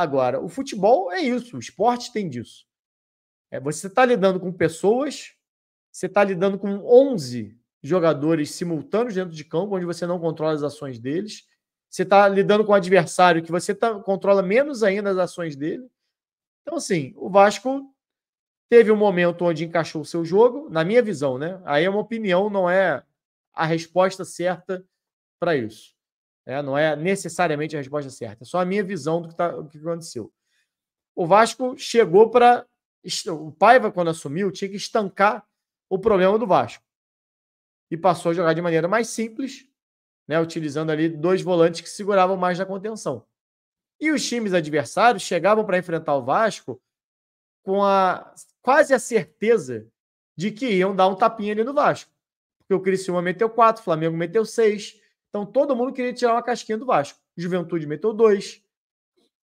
Agora, o futebol é isso, o esporte tem disso. É, você está lidando com pessoas, você está lidando com 11 jogadores simultâneos dentro de campo, onde você não controla as ações deles. Você está lidando com um adversário que você tá, controla menos ainda as ações dele. Então, assim, o Vasco teve um momento onde encaixou o seu jogo, na minha visão, né? Aí é uma opinião, não é a resposta certa para isso. É, não é necessariamente a resposta certa, é só a minha visão do que, tá, do que aconteceu. O Vasco chegou para. O Paiva, quando assumiu, tinha que estancar o problema do Vasco. E passou a jogar de maneira mais simples, né, utilizando ali dois volantes que seguravam mais na contenção. E os times adversários chegavam para enfrentar o Vasco com a quase a certeza de que iam dar um tapinha ali no Vasco. Porque o Criciúma meteu quatro, o Flamengo meteu seis, então todo mundo queria tirar uma casquinha do Vasco. Juventude meteu dois.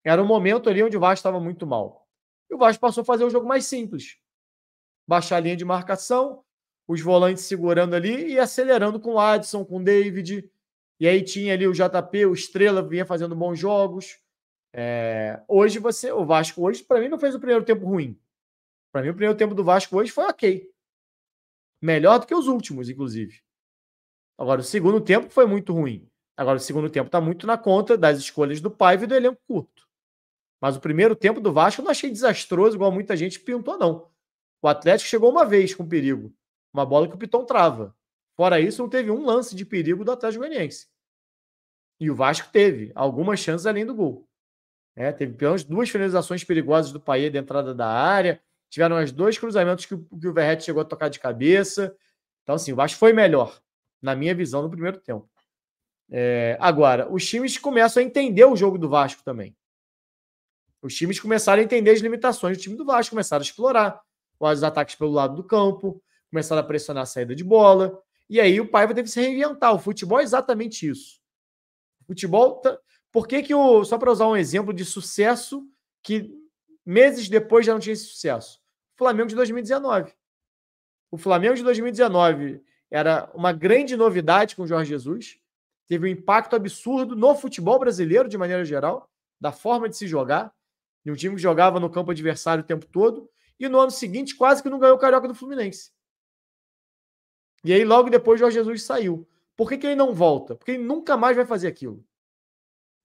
Era um momento ali onde o Vasco estava muito mal. E o Vasco passou a fazer um jogo mais simples. Baixar a linha de marcação, os volantes segurando ali e acelerando com o Adson, com o David. E aí tinha ali o JP, o Estrela vinha fazendo bons jogos. É... hoje você, o Vasco hoje para mim não fez o primeiro tempo ruim. Para mim o primeiro tempo do Vasco hoje foi ok, melhor do que os últimos, inclusive. Agora, o segundo tempo foi muito ruim. Agora, o segundo tempo está muito na conta das escolhas do Paiva e do elenco curto. Mas o primeiro tempo do Vasco eu não achei desastroso, igual muita gente pintou, não. O Atlético chegou uma vez com perigo. Uma bola que o Piton trava. Fora isso, não teve um lance de perigo do Atlético Goianiense. E o Vasco teve algumas chances além do gol. É, teve pelo menos duas finalizações perigosas do Paê de entrada da área. Tiveram os dois cruzamentos que, o, que o Verrete chegou a tocar de cabeça. Então, assim, o Vasco foi melhor na minha visão, no primeiro tempo. É, agora, os times começam a entender o jogo do Vasco também. Os times começaram a entender as limitações do time do Vasco, começaram a explorar os ataques pelo lado do campo, começaram a pressionar a saída de bola. E aí o Paiva teve que se reinventar. O futebol é exatamente isso. O futebol. Tá... Por que, que o. Só para usar um exemplo de sucesso que meses depois já não tinha esse sucesso? O Flamengo de 2019. O Flamengo de 2019 era uma grande novidade com o Jorge Jesus, teve um impacto absurdo no futebol brasileiro de maneira geral, da forma de se jogar, de um time que jogava no campo adversário o tempo todo, e no ano seguinte quase que não ganhou o Carioca do Fluminense. E aí logo depois Jorge Jesus saiu. Por que, que ele não volta? Porque ele nunca mais vai fazer aquilo.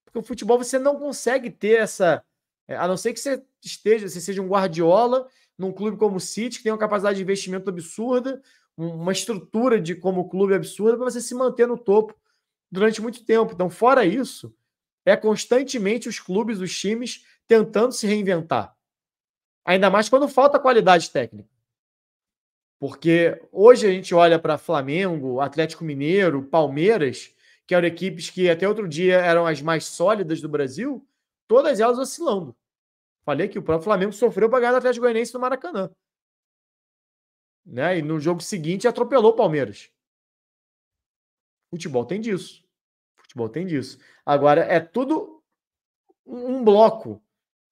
Porque o futebol você não consegue ter essa. É, a não ser que você esteja, você seja um guardiola num clube como o City, que tem uma capacidade de investimento absurda, uma estrutura de como clube é absurda para você se manter no topo durante muito tempo. Então, fora isso, é constantemente os clubes, os times tentando se reinventar. Ainda mais quando falta qualidade técnica. Porque hoje a gente olha para Flamengo, Atlético Mineiro, Palmeiras, que eram equipes que até outro dia eram as mais sólidas do Brasil, todas elas oscilando. Falei que o próprio Flamengo sofreu para ganhar do Atlético Goianiense no Maracanã. Né? E no jogo seguinte atropelou o Palmeiras. Futebol tem disso. Futebol tem disso. Agora, é tudo um bloco.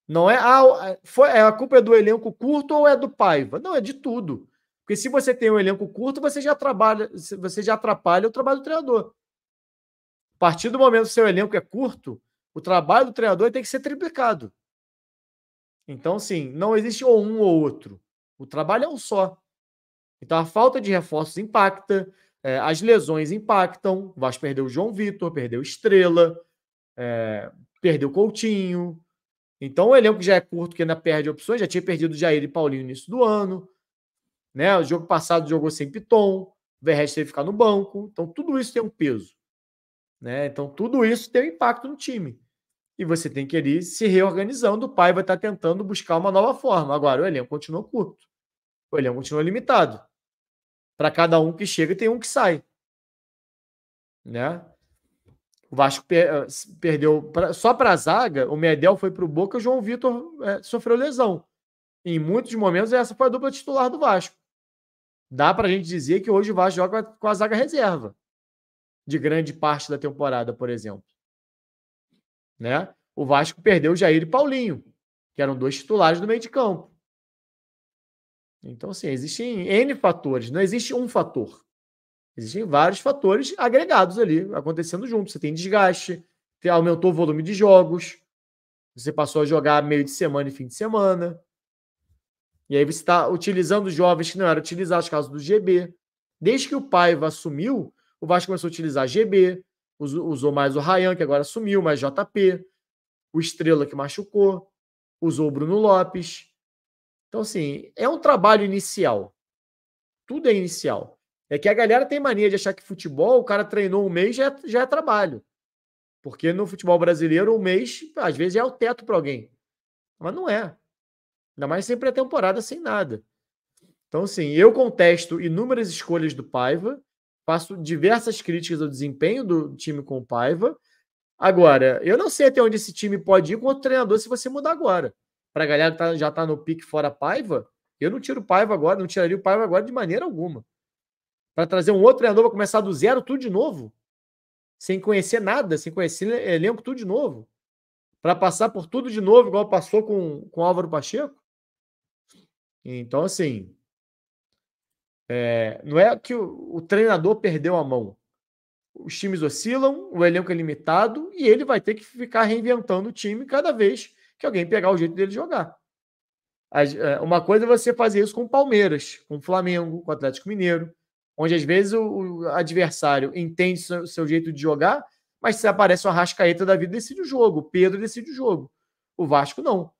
Não é, ah, é, foi, é, a culpa é do elenco curto ou é do Paiva? Não, é de tudo. Porque se você tem um elenco curto, você já trabalha, você já atrapalha o trabalho do treinador. A partir do momento que seu elenco é curto, o trabalho do treinador tem que ser triplicado. Então, sim, não existe ou um ou outro. O trabalho é um só. Então a falta de reforços impacta, é, as lesões impactam. O Vasco perdeu o João Vitor, perdeu Estrela, é, perdeu Coutinho. Então o elenco já é curto, que ainda perde opções, já tinha perdido Jair e Paulinho no início do ano. Né? O jogo passado jogou sem Piton, o Verrest teve que ficar no banco. Então tudo isso tem um peso. Né? Então tudo isso tem um impacto no time. E você tem que ir se reorganizando. O pai vai estar tá tentando buscar uma nova forma. Agora, o elenco continua curto. O elenco continua limitado. Para cada um que chega, tem um que sai. Né? O Vasco per eh, perdeu pra, só para a zaga, o Medel foi para o Boca, o João Vitor é, sofreu lesão. Em muitos momentos, essa foi a dupla titular do Vasco. Dá para a gente dizer que hoje o Vasco joga com a zaga reserva de grande parte da temporada, por exemplo. Né? O Vasco perdeu Jair e Paulinho, que eram dois titulares do meio de campo. Então, assim, existem N fatores, não existe um fator. Existem vários fatores agregados ali, acontecendo junto. Você tem desgaste, você aumentou o volume de jogos, você passou a jogar meio de semana e fim de semana. E aí você está utilizando jovens que não eram utilizados, caso do GB. Desde que o Paiva assumiu, o Vasco começou a utilizar GB, usou mais o Ryan, que agora sumiu, mais JP, o Estrela que machucou, usou o Bruno Lopes. Então, assim, é um trabalho inicial. Tudo é inicial. É que a galera tem mania de achar que futebol, o cara treinou um mês, já é, já é trabalho. Porque no futebol brasileiro, um mês, às vezes, é o teto para alguém. Mas não é. Ainda mais sem pré-temporada, sem nada. Então, assim, eu contesto inúmeras escolhas do Paiva, faço diversas críticas ao desempenho do time com o Paiva. Agora, eu não sei até onde esse time pode ir com o treinador se você mudar agora para a galera que tá, já está no pique fora Paiva, eu não tiro o Paiva agora, não tiraria o Paiva agora de maneira alguma. Para trazer um outro treinador para começar do zero, tudo de novo. Sem conhecer nada, sem conhecer elenco, tudo de novo. Para passar por tudo de novo, igual passou com, com Álvaro Pacheco. Então, assim. É, não é que o, o treinador perdeu a mão. Os times oscilam, o elenco é limitado e ele vai ter que ficar reinventando o time cada vez que alguém pegar o jeito dele jogar. Eh, uma coisa é você fazer isso com o Palmeiras, com o Flamengo, com o Atlético Mineiro, onde às vezes o adversário entende o seu jeito de jogar, mas se aparece uma rascaeta da vida, decide o jogo. O Pedro decide o jogo. O Vasco não.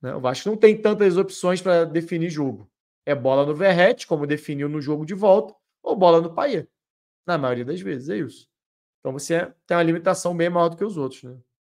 Né, o Vasco não tem tantas opções para definir jogo. É bola no Verrete, como definiu no jogo de volta, ou bola no Paia. Na maioria das vezes, é isso. Então você tem uma limitação bem maior do que os outros, né?